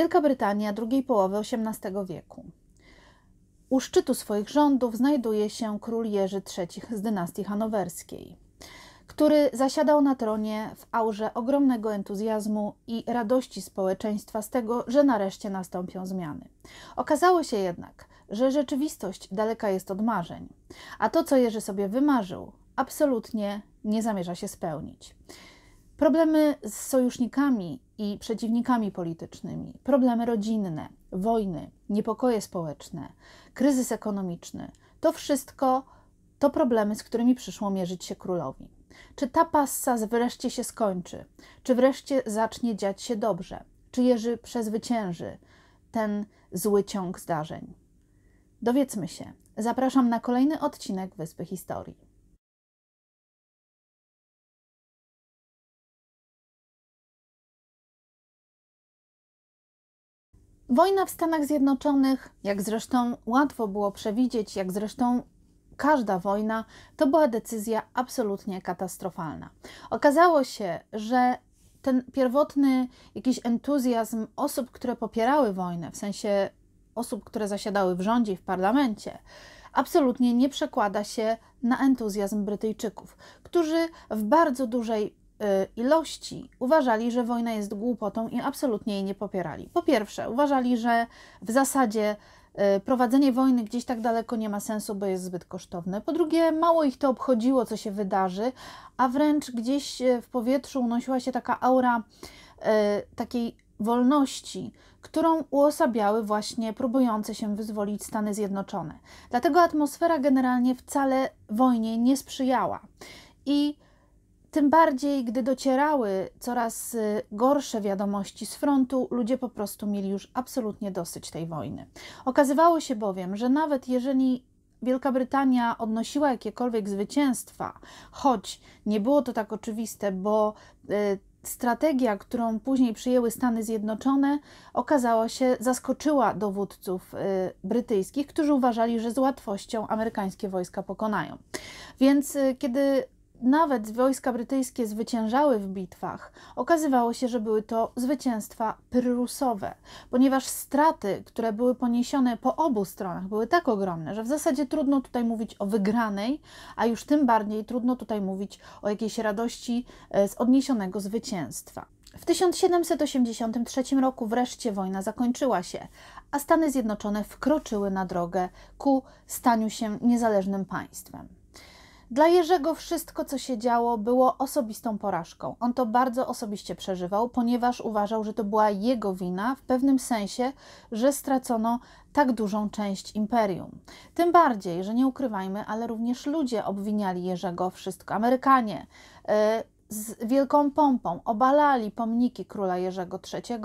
Wielka Brytania drugiej połowy XVIII wieku. U szczytu swoich rządów znajduje się król Jerzy III z dynastii hanowerskiej, który zasiadał na tronie w aurze ogromnego entuzjazmu i radości społeczeństwa z tego, że nareszcie nastąpią zmiany. Okazało się jednak, że rzeczywistość daleka jest od marzeń, a to, co Jerzy sobie wymarzył, absolutnie nie zamierza się spełnić. Problemy z sojusznikami i przeciwnikami politycznymi, problemy rodzinne, wojny, niepokoje społeczne, kryzys ekonomiczny to wszystko to problemy, z którymi przyszło mierzyć się królowi. Czy ta passa wreszcie się skończy? Czy wreszcie zacznie dziać się dobrze? Czy Jerzy przezwycięży ten zły ciąg zdarzeń? Dowiedzmy się. Zapraszam na kolejny odcinek Wyspy Historii. Wojna w Stanach Zjednoczonych, jak zresztą łatwo było przewidzieć, jak zresztą każda wojna, to była decyzja absolutnie katastrofalna. Okazało się, że ten pierwotny jakiś entuzjazm osób, które popierały wojnę, w sensie osób, które zasiadały w rządzie i w parlamencie, absolutnie nie przekłada się na entuzjazm Brytyjczyków, którzy w bardzo dużej Y, ilości uważali, że wojna jest głupotą i absolutnie jej nie popierali. Po pierwsze, uważali, że w zasadzie y, prowadzenie wojny gdzieś tak daleko nie ma sensu, bo jest zbyt kosztowne. Po drugie, mało ich to obchodziło, co się wydarzy, a wręcz gdzieś y, w powietrzu unosiła się taka aura takiej wolności, którą uosabiały właśnie próbujące się wyzwolić Stany Zjednoczone. Dlatego atmosfera generalnie wcale wojnie nie sprzyjała. I tym bardziej, gdy docierały coraz y, gorsze wiadomości z frontu, ludzie po prostu mieli już absolutnie dosyć tej wojny. Okazywało się bowiem, że nawet jeżeli Wielka Brytania odnosiła jakiekolwiek zwycięstwa, choć nie było to tak oczywiste, bo y, strategia, którą później przyjęły Stany Zjednoczone, okazała się, zaskoczyła dowódców y, brytyjskich, którzy uważali, że z łatwością amerykańskie wojska pokonają. Więc kiedy nawet wojska brytyjskie zwyciężały w bitwach, okazywało się, że były to zwycięstwa prusowe, ponieważ straty, które były poniesione po obu stronach, były tak ogromne, że w zasadzie trudno tutaj mówić o wygranej, a już tym bardziej trudno tutaj mówić o jakiejś radości e, z odniesionego zwycięstwa. W 1783 roku wreszcie wojna zakończyła się, a Stany Zjednoczone wkroczyły na drogę ku staniu się niezależnym państwem. Dla Jerzego wszystko, co się działo, było osobistą porażką. On to bardzo osobiście przeżywał, ponieważ uważał, że to była jego wina w pewnym sensie, że stracono tak dużą część imperium. Tym bardziej, że nie ukrywajmy, ale również ludzie obwiniali Jerzego o wszystko. Amerykanie, y, z wielką pompą obalali pomniki króla Jerzego III,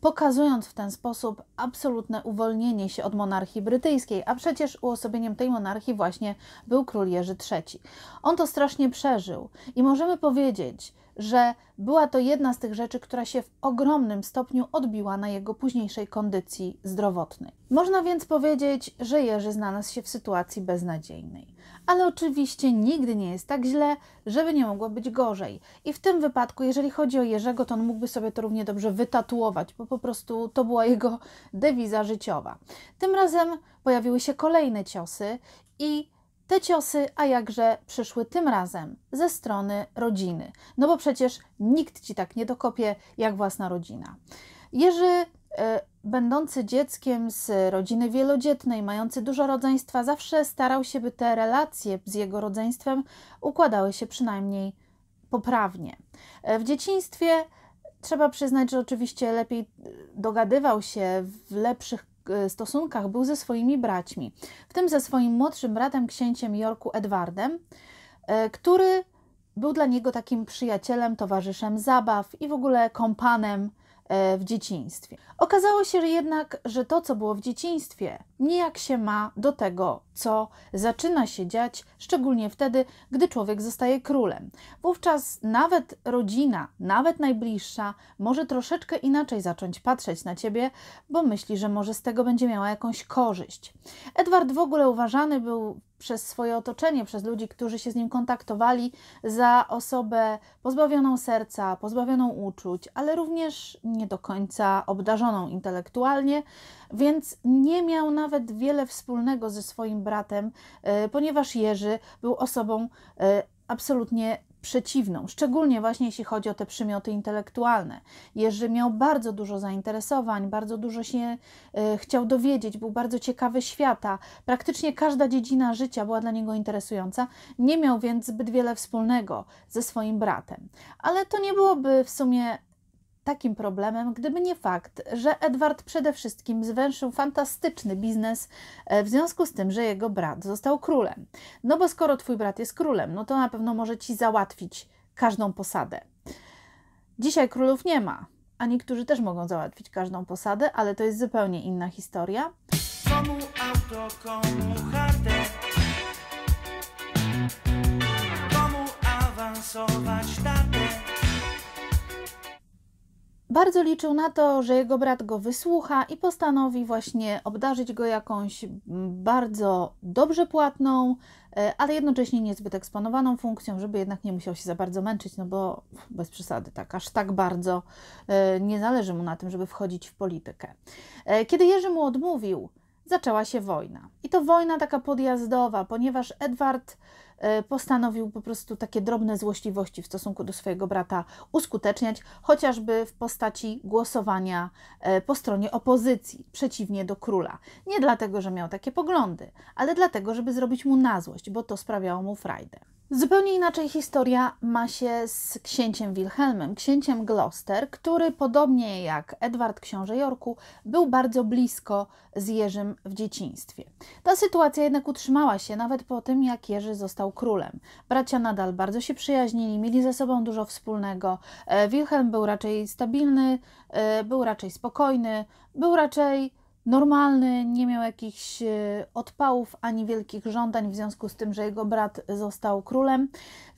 pokazując w ten sposób absolutne uwolnienie się od monarchii brytyjskiej, a przecież uosobieniem tej monarchii właśnie był król Jerzy III. On to strasznie przeżył i możemy powiedzieć, że była to jedna z tych rzeczy, która się w ogromnym stopniu odbiła na jego późniejszej kondycji zdrowotnej. Można więc powiedzieć, że Jerzy znalazł się w sytuacji beznadziejnej. Ale oczywiście nigdy nie jest tak źle, żeby nie mogło być gorzej. I w tym wypadku, jeżeli chodzi o Jerzego, to on mógłby sobie to równie dobrze wytatuować, bo po prostu to była jego dewiza życiowa. Tym razem pojawiły się kolejne ciosy i te ciosy, a jakże, przyszły tym razem ze strony rodziny. No bo przecież nikt ci tak nie dokopie jak własna rodzina. Jerzy, e, będący dzieckiem z rodziny wielodzietnej, mający dużo rodzeństwa, zawsze starał się, by te relacje z jego rodzeństwem układały się przynajmniej poprawnie. E, w dzieciństwie trzeba przyznać, że oczywiście lepiej dogadywał się w lepszych E, stosunkach był ze swoimi braćmi, w tym ze swoim młodszym bratem, księciem Jorku Edwardem, e, który był dla niego takim przyjacielem, towarzyszem zabaw i w ogóle kompanem E, w dzieciństwie. Okazało się jednak, że to, co było w dzieciństwie, nijak się ma do tego, co zaczyna się dziać, szczególnie wtedy, gdy człowiek zostaje królem. Wówczas nawet rodzina, nawet najbliższa, może troszeczkę inaczej zacząć patrzeć na ciebie, bo myśli, że może z tego będzie miała jakąś korzyść. Edward w ogóle uważany był przez swoje otoczenie, przez ludzi, którzy się z nim kontaktowali, za osobę pozbawioną serca, pozbawioną uczuć, ale również nie do końca obdarzoną intelektualnie, więc nie miał nawet wiele wspólnego ze swoim bratem, y, ponieważ Jerzy był osobą y, absolutnie przeciwną, szczególnie właśnie jeśli chodzi o te przymioty intelektualne. Jerzy miał bardzo dużo zainteresowań, bardzo dużo się y, chciał dowiedzieć, był bardzo ciekawy świata. Praktycznie każda dziedzina życia była dla niego interesująca. Nie miał więc zbyt wiele wspólnego ze swoim bratem. Ale to nie byłoby w sumie takim problemem, gdyby nie fakt, że Edward przede wszystkim zwęszył fantastyczny biznes e, w związku z tym, że jego brat został królem. No bo skoro twój brat jest królem, no to na pewno może ci załatwić każdą posadę. Dzisiaj królów nie ma, a niektórzy też mogą załatwić każdą posadę, ale to jest zupełnie inna historia. Komu auto, komu chatę? Komu awansować tak? Bardzo liczył na to, że jego brat go wysłucha i postanowi właśnie obdarzyć go jakąś mm, bardzo dobrze płatną, e, ale jednocześnie niezbyt eksponowaną funkcją, żeby jednak nie musiał się za bardzo męczyć, no bo bez przesady, tak, aż tak bardzo e, nie zależy mu na tym, żeby wchodzić w politykę. E, kiedy Jerzy mu odmówił, zaczęła się wojna. I to wojna taka podjazdowa, ponieważ Edward E, postanowił po prostu takie drobne złośliwości w stosunku do swojego brata uskuteczniać, chociażby w postaci głosowania e, po stronie opozycji przeciwnie do króla. Nie dlatego, że miał takie poglądy, ale dlatego, żeby zrobić mu na złość, bo to sprawiało mu frajdę. Zupełnie inaczej historia ma się z księciem Wilhelmem, księciem Gloucester, który podobnie jak Edward książę Jorku był bardzo blisko z Jerzym w dzieciństwie. Ta sytuacja jednak utrzymała się nawet po tym, jak Jerzy został królem. Bracia nadal bardzo się przyjaźnili, mieli ze sobą dużo wspólnego. E, Wilhelm był raczej stabilny, e, był raczej spokojny, był raczej normalny, nie miał jakichś e, odpałów ani wielkich żądań w związku z tym, że jego brat został królem,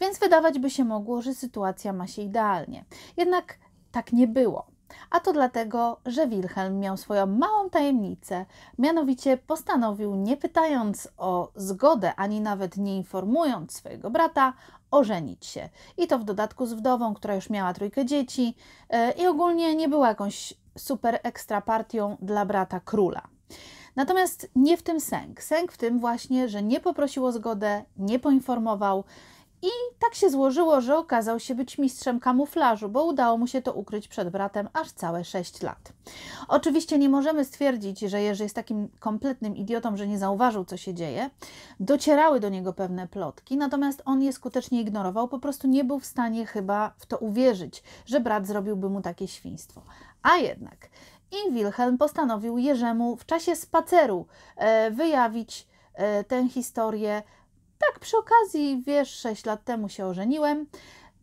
więc wydawać by się mogło, że sytuacja ma się idealnie. Jednak tak nie było. A to dlatego, że Wilhelm miał swoją małą tajemnicę, mianowicie postanowił, nie pytając o zgodę ani nawet nie informując swojego brata, ożenić się. I to w dodatku z wdową, która już miała trójkę dzieci e, i ogólnie nie była jakąś super ekstra partią dla brata króla. Natomiast nie w tym sęk. Sęk w tym właśnie, że nie poprosił o zgodę, nie poinformował, i tak się złożyło, że okazał się być mistrzem kamuflażu, bo udało mu się to ukryć przed bratem aż całe 6 lat. Oczywiście nie możemy stwierdzić, że Jerzy jest takim kompletnym idiotą, że nie zauważył, co się dzieje. Docierały do niego pewne plotki, natomiast on je skutecznie ignorował, po prostu nie był w stanie chyba w to uwierzyć, że brat zrobiłby mu takie świństwo. A jednak i Wilhelm postanowił Jerzemu w czasie spaceru e, wyjawić e, tę historię tak przy okazji, wiesz, 6 lat temu się ożeniłem,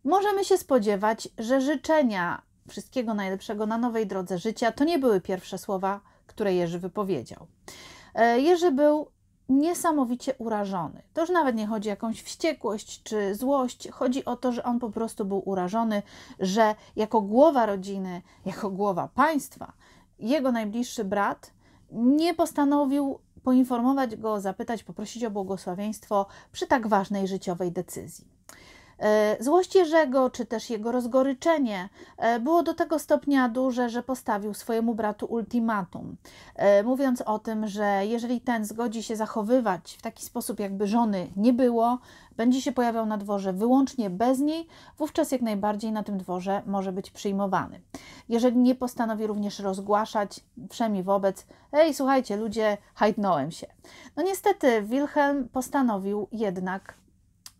możemy się spodziewać, że życzenia wszystkiego najlepszego na nowej drodze życia to nie były pierwsze słowa, które Jerzy wypowiedział. E, Jerzy był niesamowicie urażony. To już nawet nie chodzi o jakąś wściekłość czy złość, chodzi o to, że on po prostu był urażony, że jako głowa rodziny, jako głowa państwa, jego najbliższy brat nie postanowił poinformować go, zapytać, poprosić o błogosławieństwo przy tak ważnej życiowej decyzji. E, złość Jerzego, czy też jego rozgoryczenie e, było do tego stopnia duże, że postawił swojemu bratu ultimatum, e, mówiąc o tym, że jeżeli ten zgodzi się zachowywać w taki sposób, jakby żony nie było, będzie się pojawiał na dworze wyłącznie bez niej, wówczas jak najbardziej na tym dworze może być przyjmowany. Jeżeli nie postanowi również rozgłaszać wszemi wobec, ej, słuchajcie, ludzie, hajdnąłem się. No niestety Wilhelm postanowił jednak.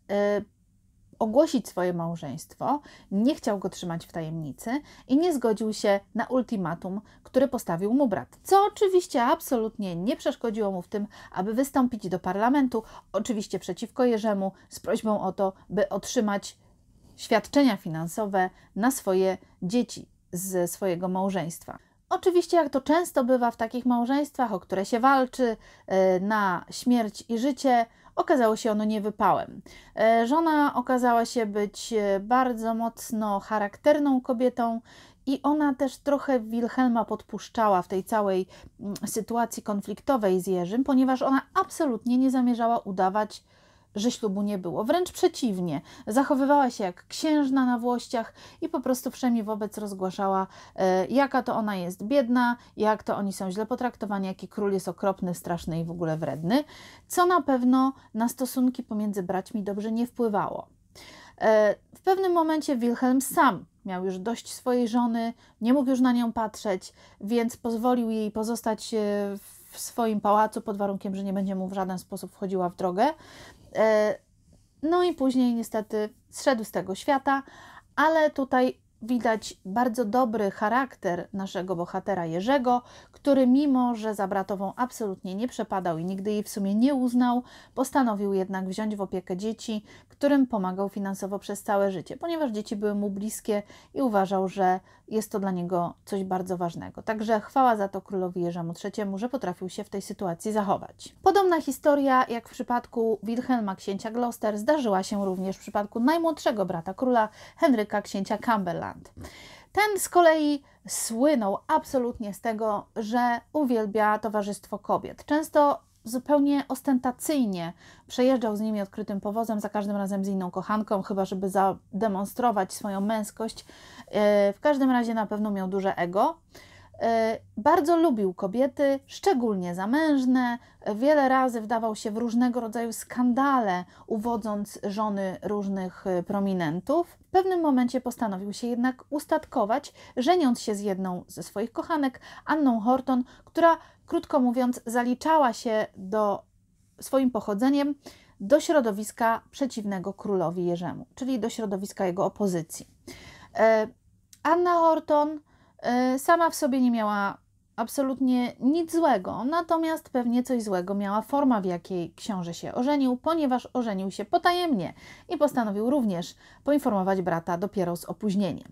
Yy, ogłosić swoje małżeństwo, nie chciał go trzymać w tajemnicy i nie zgodził się na ultimatum, które postawił mu brat. Co oczywiście absolutnie nie przeszkodziło mu w tym, aby wystąpić do parlamentu, oczywiście przeciwko Jerzemu, z prośbą o to, by otrzymać świadczenia finansowe na swoje dzieci z swojego małżeństwa. Oczywiście, jak to często bywa w takich małżeństwach, o które się walczy y, na śmierć i życie, Okazało się ono niewypałem. E, żona okazała się być e, bardzo mocno charakterną kobietą, i ona też trochę Wilhelma podpuszczała w tej całej mm, sytuacji konfliktowej z Jerzym, ponieważ ona absolutnie nie zamierzała udawać że ślubu nie było. Wręcz przeciwnie, zachowywała się jak księżna na włościach i po prostu wszemi wobec rozgłaszała, e, jaka to ona jest biedna, jak to oni są źle potraktowani, jaki król jest okropny, straszny i w ogóle wredny, co na pewno na stosunki pomiędzy braćmi dobrze nie wpływało. E, w pewnym momencie Wilhelm sam miał już dość swojej żony, nie mógł już na nią patrzeć, więc pozwolił jej pozostać e, w swoim pałacu pod warunkiem, że nie będzie mu w żaden sposób wchodziła w drogę. E, no i później niestety zszedł z tego świata, ale tutaj widać bardzo dobry charakter naszego bohatera Jerzego, który mimo, że za bratową absolutnie nie przepadał i nigdy jej w sumie nie uznał, postanowił jednak wziąć w opiekę dzieci, którym pomagał finansowo przez całe życie, ponieważ dzieci były mu bliskie i uważał, że jest to dla niego coś bardzo ważnego. Także chwała za to królowi Jerzemu III, że potrafił się w tej sytuacji zachować. Podobna historia, jak w przypadku Wilhelma księcia Gloucester, zdarzyła się również w przypadku najmłodszego brata króla, Henryka księcia Campbella. Ten z kolei słynął absolutnie z tego, że uwielbia towarzystwo kobiet. Często zupełnie ostentacyjnie przejeżdżał z nimi odkrytym powozem, za każdym razem z inną kochanką, chyba żeby zademonstrować swoją męskość. E, w każdym razie na pewno miał duże ego. E, bardzo lubił kobiety, szczególnie zamężne. Wiele razy wdawał się w różnego rodzaju skandale, uwodząc żony różnych e, prominentów. W pewnym momencie postanowił się jednak ustatkować, żeniąc się z jedną ze swoich kochanek, Anną Horton, która, krótko mówiąc, zaliczała się do swoim pochodzeniem do środowiska przeciwnego królowi Jerzemu, czyli do środowiska jego opozycji. E, Anna Horton E, sama w sobie nie miała absolutnie nic złego, natomiast pewnie coś złego miała forma, w jakiej książę się ożenił, ponieważ ożenił się potajemnie i postanowił również poinformować brata dopiero z opóźnieniem.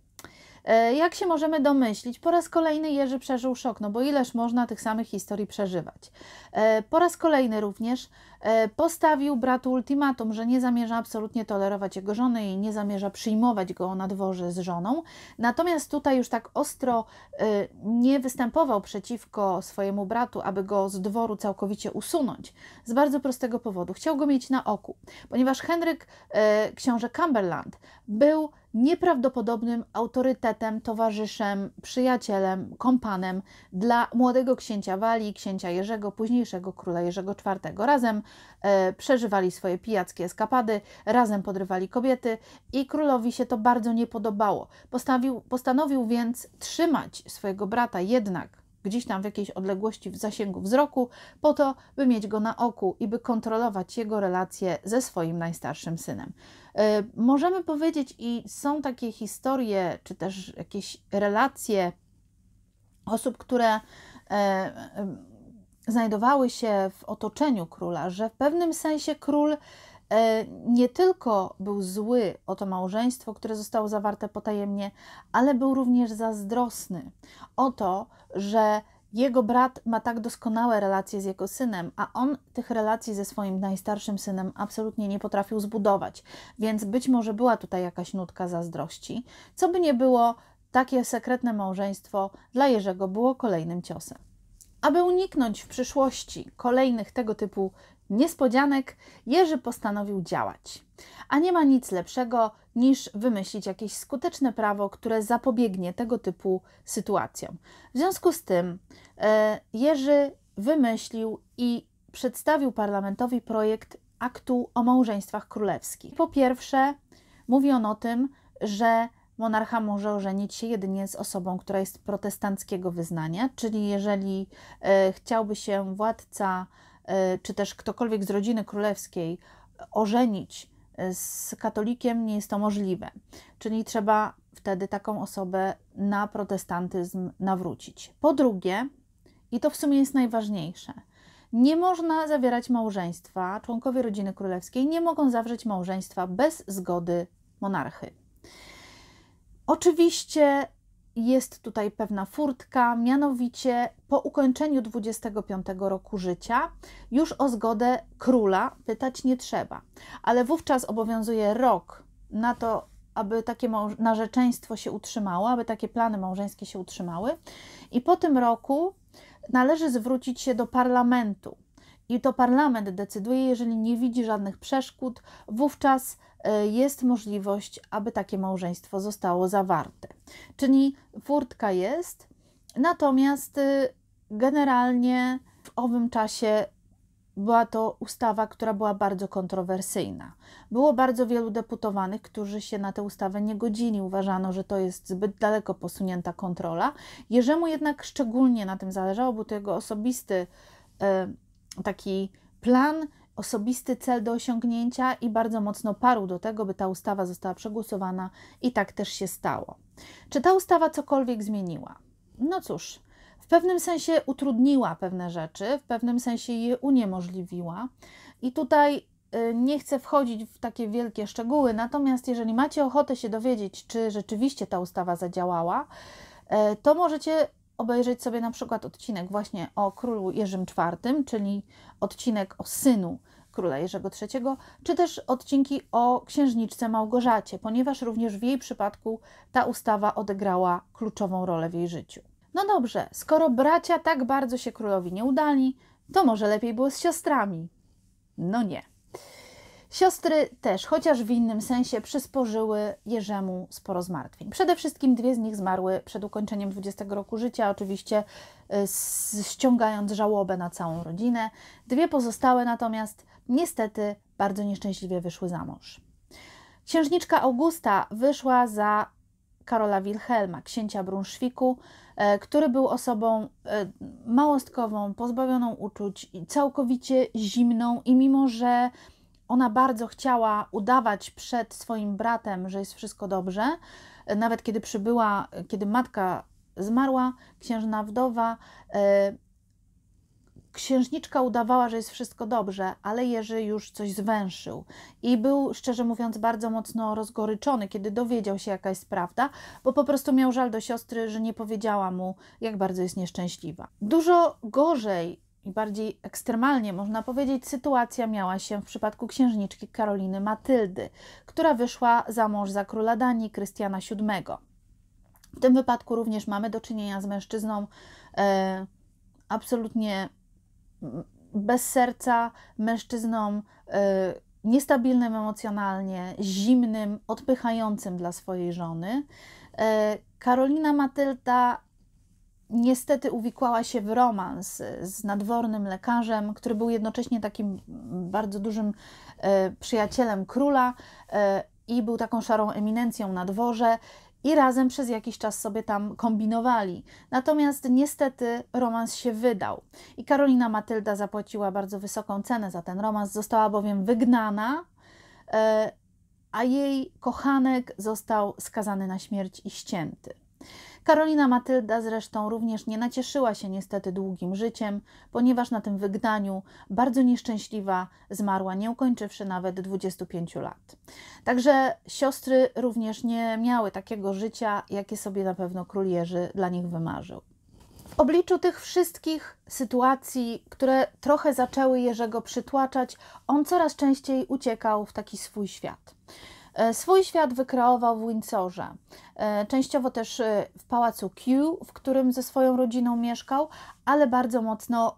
E, jak się możemy domyślić, po raz kolejny Jerzy przeżył szok, no bo ileż można tych samych historii przeżywać. E, po raz kolejny również e, postawił bratu ultimatum, że nie zamierza absolutnie tolerować jego żony i nie zamierza przyjmować go na dworze z żoną. Natomiast tutaj już tak ostro nie występował przeciwko swojemu bratu, aby go z dworu całkowicie usunąć. Z bardzo prostego powodu. Chciał go mieć na oku, ponieważ Henryk, książę Cumberland, był nieprawdopodobnym autorytetem, towarzyszem, przyjacielem, kompanem dla młodego księcia Walii, księcia Jerzego, późniejszego króla Jerzego IV. Razem e, przeżywali swoje pijackie eskapady, razem podrywali kobiety i królowi się to bardzo nie podobało. Postawił, postanowił więc trzymać swojego brata jednak gdzieś tam w jakiejś odległości w zasięgu wzroku, po to, by mieć go na oku i by kontrolować jego relacje ze swoim najstarszym synem. E, możemy powiedzieć, i są takie historie, czy też jakieś relacje osób, które e, e, znajdowały się w otoczeniu króla, że w pewnym sensie król E, nie tylko był zły o to małżeństwo, które zostało zawarte potajemnie, ale był również zazdrosny o to, że jego brat ma tak doskonałe relacje z jego synem, a on tych relacji ze swoim najstarszym synem absolutnie nie potrafił zbudować, więc być może była tutaj jakaś nutka zazdrości. Co by nie było, takie sekretne małżeństwo dla Jerzego było kolejnym ciosem. Aby uniknąć w przyszłości kolejnych tego typu niespodzianek, Jerzy postanowił działać. A nie ma nic lepszego niż wymyślić jakieś skuteczne prawo, które zapobiegnie tego typu sytuacjom. W związku z tym e, Jerzy wymyślił i przedstawił parlamentowi projekt aktu o małżeństwach królewskich. Po pierwsze, mówi on o tym, że monarcha może ożenić się jedynie z osobą, która jest protestanckiego wyznania, czyli jeżeli e, chciałby się władca E, czy też ktokolwiek z rodziny królewskiej ożenić e, z katolikiem, nie jest to możliwe. Czyli trzeba wtedy taką osobę na protestantyzm nawrócić. Po drugie, i to w sumie jest najważniejsze, nie można zawierać małżeństwa, członkowie rodziny królewskiej nie mogą zawrzeć małżeństwa bez zgody monarchy. Oczywiście jest tutaj pewna furtka, mianowicie po ukończeniu 25 roku życia już o zgodę króla pytać nie trzeba, ale wówczas obowiązuje rok na to, aby takie narzeczeństwo się utrzymało, aby takie plany małżeńskie się utrzymały, i po tym roku należy zwrócić się do parlamentu. I to parlament decyduje, jeżeli nie widzi żadnych przeszkód, wówczas E, jest możliwość, aby takie małżeństwo zostało zawarte. Czyli furtka jest, natomiast y, generalnie w owym czasie była to ustawa, która była bardzo kontrowersyjna. Było bardzo wielu deputowanych, którzy się na tę ustawę nie godzili. Uważano, że to jest zbyt daleko posunięta kontrola. Jerzemu jednak szczególnie na tym zależało, bo to jego osobisty e, taki plan, osobisty cel do osiągnięcia i bardzo mocno parł do tego, by ta ustawa została przegłosowana i tak też się stało. Czy ta ustawa cokolwiek zmieniła? No cóż, w pewnym sensie utrudniła pewne rzeczy, w pewnym sensie je uniemożliwiła. I tutaj y, nie chcę wchodzić w takie wielkie szczegóły, natomiast jeżeli macie ochotę się dowiedzieć, czy rzeczywiście ta ustawa zadziałała, y, to możecie obejrzeć sobie na przykład odcinek właśnie o królu Jerzym IV, czyli odcinek o synu króla Jerzego III, czy też odcinki o księżniczce Małgorzacie, ponieważ również w jej przypadku ta ustawa odegrała kluczową rolę w jej życiu. No dobrze, skoro bracia tak bardzo się królowi nie udali, to może lepiej było z siostrami. No nie. Siostry też, chociaż w innym sensie, przysporzyły Jerzemu sporo zmartwień. Przede wszystkim dwie z nich zmarły przed ukończeniem 20 roku życia, oczywiście y, ściągając żałobę na całą rodzinę. Dwie pozostałe natomiast niestety bardzo nieszczęśliwie wyszły za mąż. Księżniczka Augusta wyszła za Karola Wilhelma, księcia Brunszwiku, y, który był osobą y, małostkową, pozbawioną uczuć, całkowicie zimną i mimo, że ona bardzo chciała udawać przed swoim bratem, że jest wszystko dobrze. Nawet kiedy przybyła, kiedy matka zmarła, księżna wdowa, e, księżniczka udawała, że jest wszystko dobrze, ale Jerzy już coś zwęszył i był, szczerze mówiąc, bardzo mocno rozgoryczony, kiedy dowiedział się, jaka jest prawda, bo po prostu miał żal do siostry, że nie powiedziała mu, jak bardzo jest nieszczęśliwa. Dużo gorzej i bardziej ekstremalnie można powiedzieć, sytuacja miała się w przypadku księżniczki Karoliny Matyldy, która wyszła za mąż za króla Danii Krystiana VII. W tym wypadku również mamy do czynienia z mężczyzną e, absolutnie mm, bez serca, mężczyzną e, niestabilnym emocjonalnie, zimnym, odpychającym dla swojej żony. E, Karolina Matylda niestety uwikłała się w romans z nadwornym lekarzem, który był jednocześnie takim bardzo dużym e, przyjacielem króla e, i był taką szarą eminencją na dworze. I razem przez jakiś czas sobie tam kombinowali. Natomiast niestety romans się wydał. I Karolina Matylda zapłaciła bardzo wysoką cenę za ten romans, została bowiem wygnana, e, a jej kochanek został skazany na śmierć i ścięty. Karolina Matylda zresztą również nie nacieszyła się niestety długim życiem, ponieważ na tym wygnaniu bardzo nieszczęśliwa zmarła, nie ukończywszy nawet 25 lat. Także siostry również nie miały takiego życia, jakie sobie na pewno król Jerzy dla nich wymarzył. W obliczu tych wszystkich sytuacji, które trochę zaczęły Jerzego przytłaczać, on coraz częściej uciekał w taki swój świat. E, swój świat wykreował w Windsorze, e, częściowo też e, w pałacu Q, w którym ze swoją rodziną mieszkał, ale bardzo mocno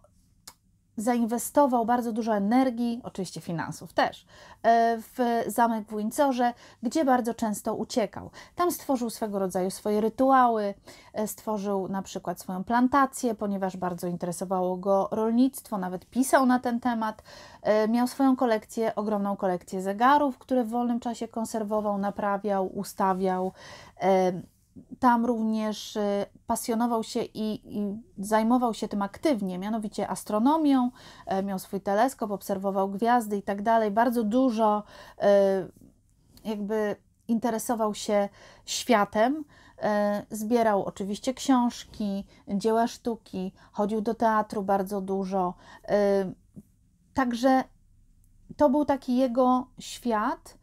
zainwestował bardzo dużo energii, oczywiście finansów też, e, w zamek w Windsorze, gdzie bardzo często uciekał. Tam stworzył swego rodzaju swoje rytuały, e, stworzył na przykład swoją plantację, ponieważ bardzo interesowało go rolnictwo, nawet pisał na ten temat. E, miał swoją kolekcję, ogromną kolekcję zegarów, które w wolnym czasie konserwował, naprawiał, ustawiał tam również y, pasjonował się i, i, zajmował się tym aktywnie, mianowicie astronomią, e, miał swój teleskop, obserwował gwiazdy i tak dalej. Bardzo dużo y, jakby interesował się światem. E, zbierał oczywiście książki, dzieła sztuki, chodził do teatru bardzo dużo. Y, także to był taki jego świat,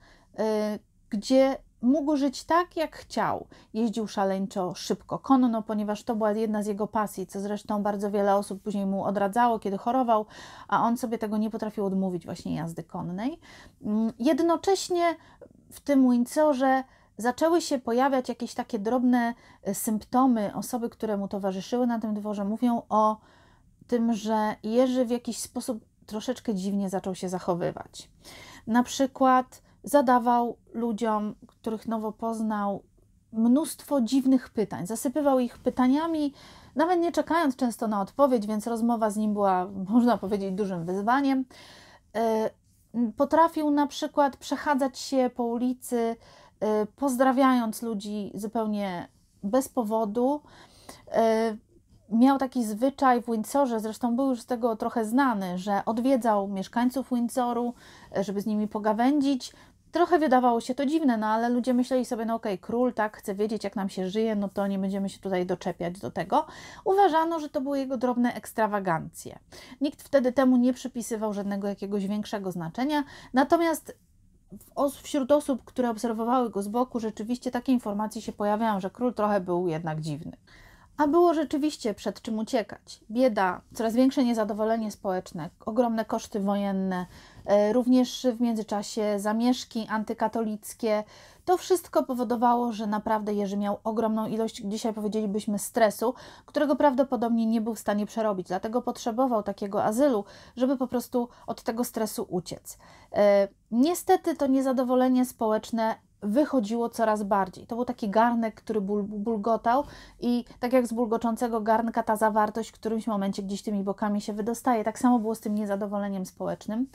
gdzie mógł żyć tak, jak chciał. Jeździł szaleńczo szybko konno, ponieważ to była jedna z jego pasji, co zresztą bardzo wiele osób później mu odradzało, kiedy chorował, a on sobie tego nie potrafił odmówić, właśnie jazdy konnej. Mm, jednocześnie w tym Windsorze zaczęły się pojawiać jakieś takie drobne e, symptomy. Osoby, które mu towarzyszyły na tym dworze, mówią o tym, że Jerzy w jakiś sposób troszeczkę dziwnie zaczął się zachowywać. Na przykład zadawał ludziom, których nowo poznał, mnóstwo dziwnych pytań. Zasypywał ich pytaniami, nawet nie czekając często na odpowiedź, więc rozmowa z nim była, można powiedzieć, dużym wyzwaniem. Y, potrafił na przykład przechadzać się po ulicy, y, pozdrawiając ludzi zupełnie bez powodu. Y, miał taki zwyczaj w Windsorze, zresztą był już z tego trochę znany, że odwiedzał mieszkańców Windsoru, żeby z nimi pogawędzić, Trochę wydawało się to dziwne, no ale ludzie myśleli sobie, no okej, okay, król tak chce wiedzieć, jak nam się żyje, no to nie będziemy się tutaj doczepiać do tego. Uważano, że to były jego drobne ekstrawagancje. Nikt wtedy temu nie przypisywał żadnego jakiegoś większego znaczenia, natomiast wśród osób, które obserwowały go z boku, rzeczywiście takie informacje się pojawiają, że król trochę był jednak dziwny. A było rzeczywiście przed czym uciekać. Bieda, coraz większe niezadowolenie społeczne, ogromne koszty wojenne, E, również w międzyczasie zamieszki antykatolickie. To wszystko powodowało, że naprawdę Jerzy miał ogromną ilość, dzisiaj powiedzielibyśmy, stresu, którego prawdopodobnie nie był w stanie przerobić. Dlatego potrzebował takiego azylu, żeby po prostu od tego stresu uciec. E, niestety to niezadowolenie społeczne wychodziło coraz bardziej. To był taki garnek, który bul bulgotał i tak jak z bulgoczącego garnka ta zawartość w którymś momencie gdzieś tymi bokami się wydostaje. Tak samo było z tym niezadowoleniem społecznym.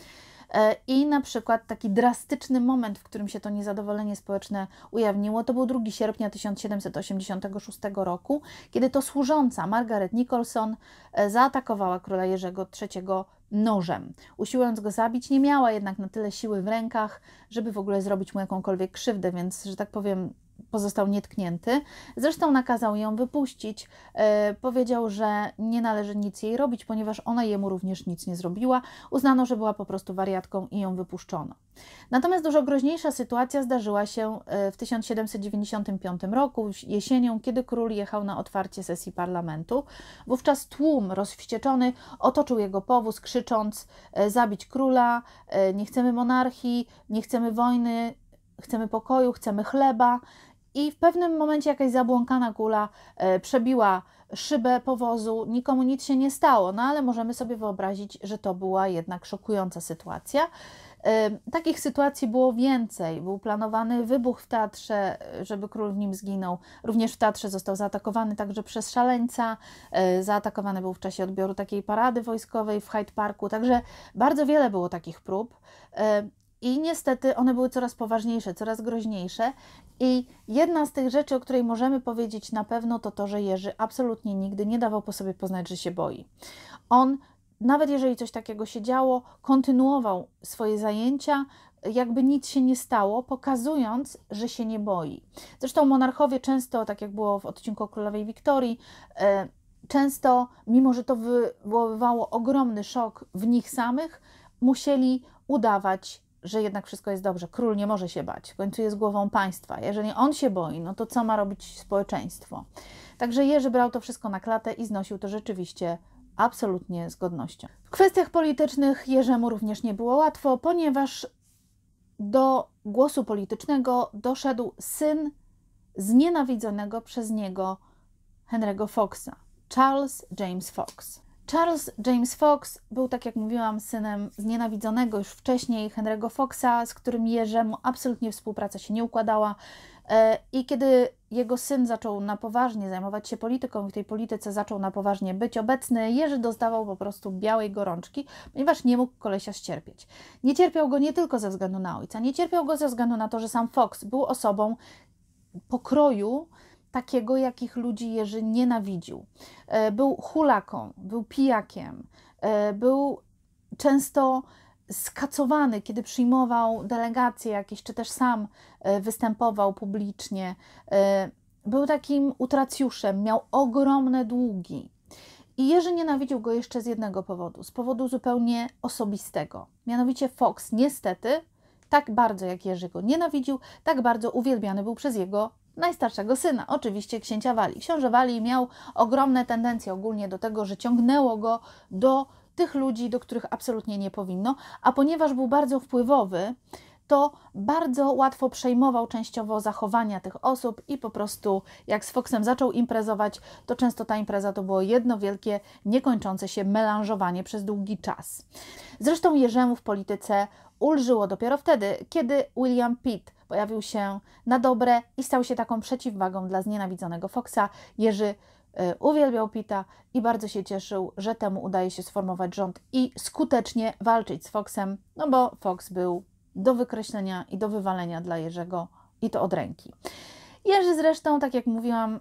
E, I na przykład taki drastyczny moment, w którym się to niezadowolenie społeczne ujawniło, to był 2 sierpnia 1786 roku, kiedy to służąca Margaret Nicholson e, zaatakowała króla Jerzego III nożem. Usiłując go zabić, nie miała jednak na tyle siły w rękach, żeby w ogóle zrobić mu jakąkolwiek krzywdę, więc, że tak powiem, pozostał nietknięty. Zresztą nakazał ją wypuścić. E, powiedział, że nie należy nic jej robić, ponieważ ona jemu również nic nie zrobiła. Uznano, że była po prostu wariatką i ją wypuszczono. Natomiast dużo groźniejsza sytuacja zdarzyła się e, w 1795 roku, jesienią, kiedy król jechał na otwarcie sesji parlamentu. Wówczas tłum rozwścieczony otoczył jego powóz, krzycząc: e, Zabić króla, nie chcemy monarchii, nie chcemy wojny, chcemy pokoju, chcemy chleba. I w pewnym momencie jakaś zabłąkana kula e, przebiła szybę powozu, nikomu nic się nie stało, no ale możemy sobie wyobrazić, że to była jednak szokująca sytuacja. E, takich sytuacji było więcej. Był planowany wybuch w teatrze, e, żeby król w nim zginął. Również w teatrze został zaatakowany także przez szaleńca. Zaatakowany był w czasie odbioru takiej parady wojskowej w Hyde Parku. Także bardzo wiele było takich prób. I niestety one były coraz poważniejsze, coraz groźniejsze. I jedna z tych rzeczy, o której możemy powiedzieć na pewno, to to, że Jerzy absolutnie nigdy nie dawał po sobie poznać, że się boi. On, nawet jeżeli coś takiego się działo, kontynuował swoje zajęcia, jakby nic się nie stało, pokazując, że się nie boi. Zresztą monarchowie często, tak jak było w odcinku o królowej Wiktorii, e, często, mimo że to wywoływało ogromny szok w nich samych, musieli udawać że jednak wszystko jest dobrze. Król nie może się bać, w końcu jest głową państwa. Jeżeli on się boi, no to co ma robić społeczeństwo? Także Jerzy brał to wszystko na klatę i znosił to rzeczywiście absolutnie z godnością. W kwestiach politycznych Jerzemu również nie było łatwo, ponieważ do głosu politycznego doszedł syn znienawidzonego przez niego Henry'ego Foxa, Charles James Fox. Charles James Fox był, tak jak mówiłam, synem znienawidzonego już wcześniej Henry'ego Foxa, z którym Jerzemu absolutnie współpraca się nie układała. E, I kiedy jego syn zaczął na poważnie zajmować się polityką i w tej polityce zaczął na poważnie być obecny, Jerzy dostawał po prostu białej gorączki, ponieważ nie mógł kolesia ścierpieć. Nie cierpiał go nie tylko ze względu na ojca, nie cierpiał go ze względu na to, że sam Fox był osobą pokroju, takiego, jakich ludzi Jerzy nienawidził. E, był hulaką, był pijakiem, e, był często skacowany, kiedy przyjmował delegacje jakieś, czy też sam e, występował publicznie. Był takim utracjuszem, miał ogromne długi. I Jerzy nienawidził go jeszcze z jednego powodu, z powodu zupełnie osobistego. Mianowicie Fox niestety tak bardzo jak Jerzy go nienawidził, tak bardzo uwielbiany był przez jego najstarszego syna, oczywiście księcia Wali. Książę Wali miał ogromne tendencje ogólnie do tego, że ciągnęło go do tych ludzi, do których absolutnie nie powinno, a ponieważ był bardzo wpływowy, to bardzo łatwo przejmował częściowo zachowania tych osób i po prostu jak z Foxem zaczął imprezować, to często ta impreza to było jedno wielkie, niekończące się melanżowanie przez długi czas. Zresztą Jerzemu w polityce ulżyło dopiero wtedy, kiedy William Pitt pojawił się na dobre i stał się taką przeciwwagą dla znienawidzonego Foxa. Jerzy e, uwielbiał Pita i bardzo się cieszył, że temu udaje się sformować rząd i skutecznie walczyć z Foxem, no bo Fox był do wykreślenia i do wywalenia dla Jerzego i to od ręki. Jerzy zresztą, tak jak mówiłam,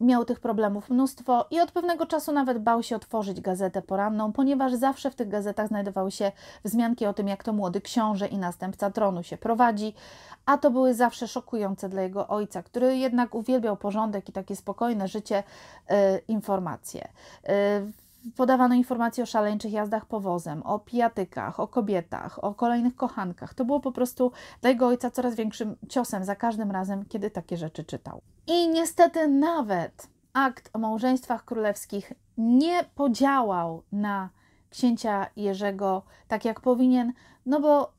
Miał tych problemów mnóstwo i od pewnego czasu nawet bał się otworzyć gazetę poranną, ponieważ zawsze w tych gazetach znajdowały się wzmianki o tym, jak to młody książę i następca tronu się prowadzi, a to były zawsze szokujące dla jego ojca, który jednak uwielbiał porządek i takie spokojne życie, y, informacje. Y, podawano informacje o szaleńczych jazdach powozem, o pijatykach, o kobietach, o kolejnych kochankach. To było po prostu dla jego ojca coraz większym ciosem za każdym razem, kiedy takie rzeczy czytał. I niestety nawet akt o małżeństwach królewskich nie podziałał na księcia Jerzego tak jak powinien, no bo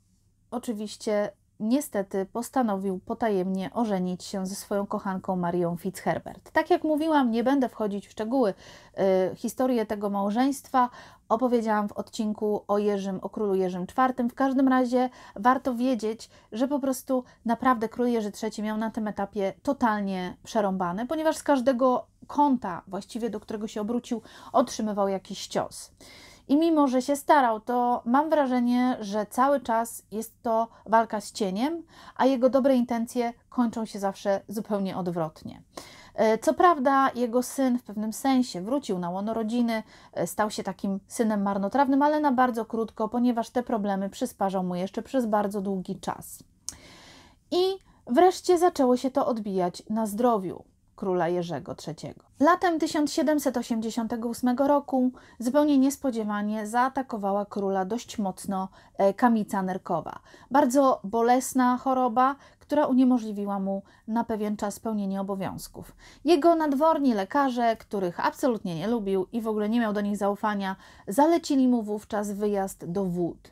oczywiście niestety postanowił potajemnie ożenić się ze swoją kochanką Marią Fitzherbert. Tak jak mówiłam, nie będę wchodzić w szczegóły. Y, historii tego małżeństwa opowiedziałam w odcinku o Jerzym, o królu Jerzym IV. W każdym razie warto wiedzieć, że po prostu naprawdę król Jerzy III miał na tym etapie totalnie przerąbane, ponieważ z każdego kąta właściwie, do którego się obrócił, otrzymywał jakiś cios. I mimo, że się starał, to mam wrażenie, że cały czas jest to walka z cieniem, a jego dobre intencje kończą się zawsze zupełnie odwrotnie. E, co prawda, jego syn w pewnym sensie wrócił na łono rodziny, e, stał się takim synem marnotrawnym, ale na bardzo krótko, ponieważ te problemy przysparzał mu jeszcze przez bardzo długi czas. I wreszcie zaczęło się to odbijać na zdrowiu króla Jerzego III. Latem 1788 roku zupełnie niespodziewanie zaatakowała króla dość mocno e, kamica nerkowa. Bardzo bolesna choroba, która uniemożliwiła mu na pewien czas pełnienie obowiązków. Jego nadworni lekarze, których absolutnie nie lubił i w ogóle nie miał do nich zaufania, zalecili mu wówczas wyjazd do wód,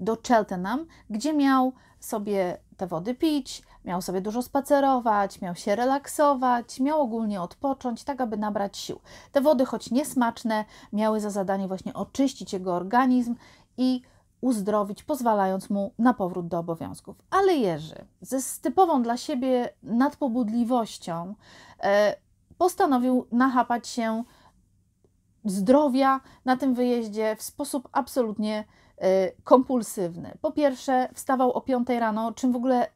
do Cheltenham, gdzie miał sobie te wody pić, Miał sobie dużo spacerować, miał się relaksować, miał ogólnie odpocząć, tak aby nabrać sił. Te wody, choć niesmaczne, miały za zadanie właśnie oczyścić jego organizm i uzdrowić, pozwalając mu na powrót do obowiązków. Ale Jerzy, ze typową dla siebie nadpobudliwością, e, postanowił nachapać się zdrowia na tym wyjeździe w sposób absolutnie e, kompulsywny. Po pierwsze, wstawał o 5 rano, czym w ogóle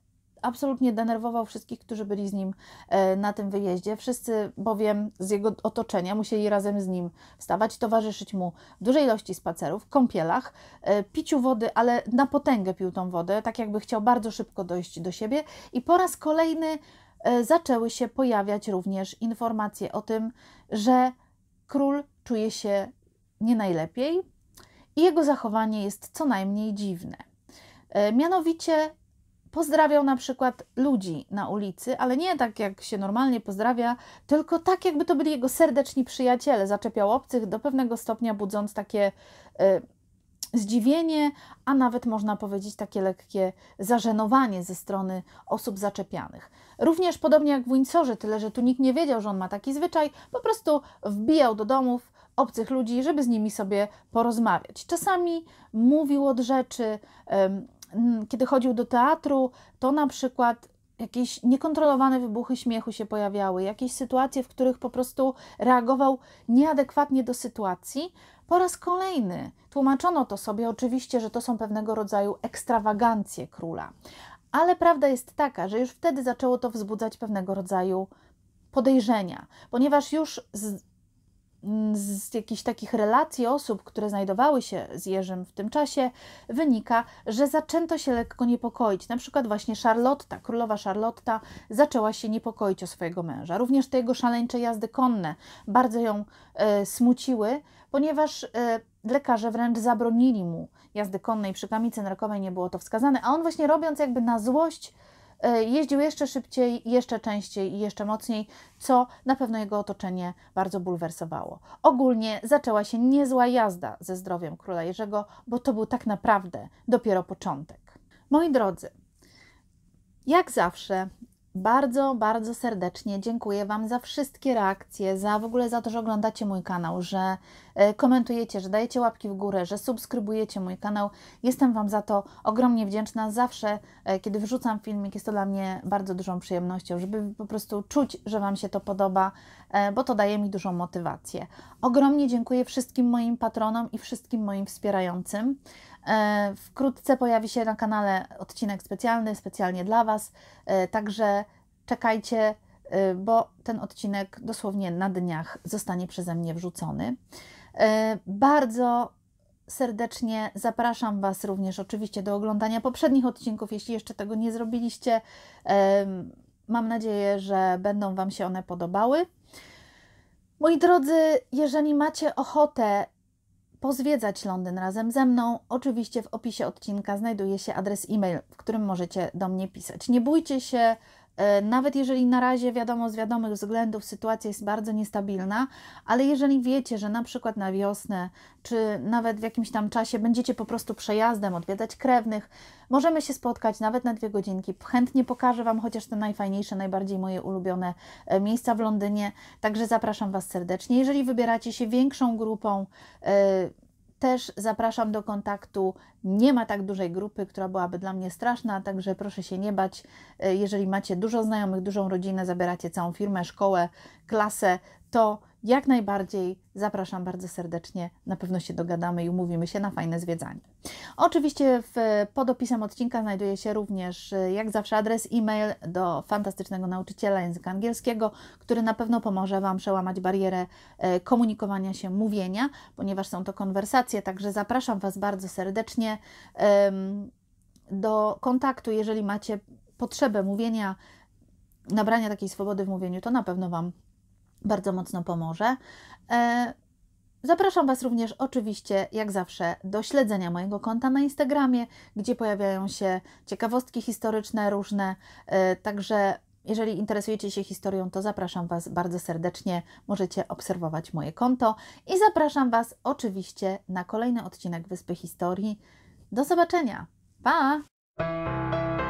absolutnie denerwował wszystkich, którzy byli z nim e, na tym wyjeździe. Wszyscy bowiem z jego otoczenia musieli razem z nim wstawać, towarzyszyć mu w dużej ilości spacerów, kąpielach, e, piciu wody, ale na potęgę pił tą wodę, tak jakby chciał bardzo szybko dojść do siebie. I po raz kolejny e, zaczęły się pojawiać również informacje o tym, że król czuje się nie najlepiej i jego zachowanie jest co najmniej dziwne. Mianowicie pozdrawiał na przykład ludzi na ulicy, ale nie tak jak się normalnie pozdrawia, tylko tak jakby to byli jego serdeczni przyjaciele. Zaczepiał obcych do pewnego stopnia, budząc takie y, zdziwienie, a nawet można powiedzieć takie lekkie zażenowanie ze strony osób zaczepianych. Również podobnie jak w Windsorze, tyle że tu nikt nie wiedział, że on ma taki zwyczaj, po prostu wbijał do domów obcych ludzi, żeby z nimi sobie porozmawiać. Czasami mówił od rzeczy. Mm, kiedy chodził do teatru, to na przykład jakieś niekontrolowane wybuchy śmiechu się pojawiały, jakieś sytuacje, w których po prostu reagował nieadekwatnie do sytuacji. Po raz kolejny tłumaczono to sobie oczywiście, że to są pewnego rodzaju ekstrawagancje króla. Ale prawda jest taka, że już wtedy zaczęło to wzbudzać pewnego rodzaju podejrzenia, ponieważ już z Mm, z jakichś takich relacji osób, które znajdowały się z Jerzym w tym czasie, wynika, że zaczęto się lekko niepokoić. Na przykład właśnie Charlotta, królowa Charlotta, zaczęła się niepokoić o swojego męża. Również te jego szaleńcze jazdy konne bardzo ją e, smuciły, ponieważ e, lekarze wręcz zabronili mu jazdy konnej przy kamicy narkowej, nie było to wskazane, a on właśnie robiąc jakby na złość E, jeździł jeszcze szybciej, jeszcze częściej i jeszcze mocniej, co na pewno jego otoczenie bardzo bulwersowało. Ogólnie zaczęła się niezła jazda ze zdrowiem króla Jerzego, bo to był tak naprawdę dopiero początek. Moi drodzy, jak zawsze, bardzo, bardzo serdecznie dziękuję Wam za wszystkie reakcje, za w ogóle za to, że oglądacie mój kanał, że e, komentujecie, że dajecie łapki w górę, że subskrybujecie mój kanał. Jestem Wam za to ogromnie wdzięczna. Zawsze, e, kiedy wrzucam filmik, jest to dla mnie bardzo dużą przyjemnością, żeby po prostu czuć, że Wam się to podoba, e, bo to daje mi dużą motywację. Ogromnie dziękuję wszystkim moim patronom i wszystkim moim wspierającym. E, wkrótce pojawi się na kanale odcinek specjalny, specjalnie dla Was, e, także czekajcie, e, bo ten odcinek dosłownie na dniach zostanie przeze mnie wrzucony. Bardzo serdecznie zapraszam Was również oczywiście do oglądania poprzednich odcinków, jeśli jeszcze tego nie zrobiliście. Mam nadzieję, że będą Wam się one podobały. Moi drodzy, jeżeli macie ochotę pozwiedzać Londyn razem ze mną. Oczywiście w opisie odcinka znajduje się adres e-mail, w którym możecie do mnie pisać. Nie bójcie się E, nawet jeżeli na razie wiadomo z wiadomych względów sytuacja jest bardzo niestabilna, ale jeżeli wiecie, że na przykład na wiosnę, czy nawet w jakimś tam czasie będziecie po prostu przejazdem odwiedzać krewnych, możemy się spotkać nawet na dwie godzinki. Chętnie pokażę Wam chociaż te najfajniejsze, najbardziej moje ulubione e, miejsca w Londynie, także zapraszam Was serdecznie. Jeżeli wybieracie się większą grupą, e, też zapraszam do kontaktu. Nie ma tak dużej grupy, która byłaby dla mnie straszna, także proszę się nie bać. E, jeżeli macie dużo znajomych, dużą rodzinę, zabieracie całą firmę, szkołę, klasę, to jak najbardziej zapraszam bardzo serdecznie. Na pewno się dogadamy i umówimy się na fajne zwiedzanie. Oczywiście w, pod opisem odcinka znajduje się również, y, jak zawsze, adres e-mail do fantastycznego nauczyciela języka angielskiego, który na pewno pomoże Wam przełamać barierę y, komunikowania się, mówienia, ponieważ są to konwersacje. Także zapraszam Was bardzo serdecznie do kontaktu, jeżeli macie potrzebę mówienia, nabrania takiej swobody w mówieniu, to na pewno Wam bardzo mocno pomoże. E, zapraszam Was również oczywiście, jak zawsze, do śledzenia mojego konta na Instagramie, gdzie pojawiają się ciekawostki historyczne różne. E, także jeżeli interesujecie się historią, to zapraszam Was bardzo serdecznie. Możecie obserwować moje konto i zapraszam Was oczywiście na kolejny odcinek Wyspy Historii. Do zobaczenia! Pa!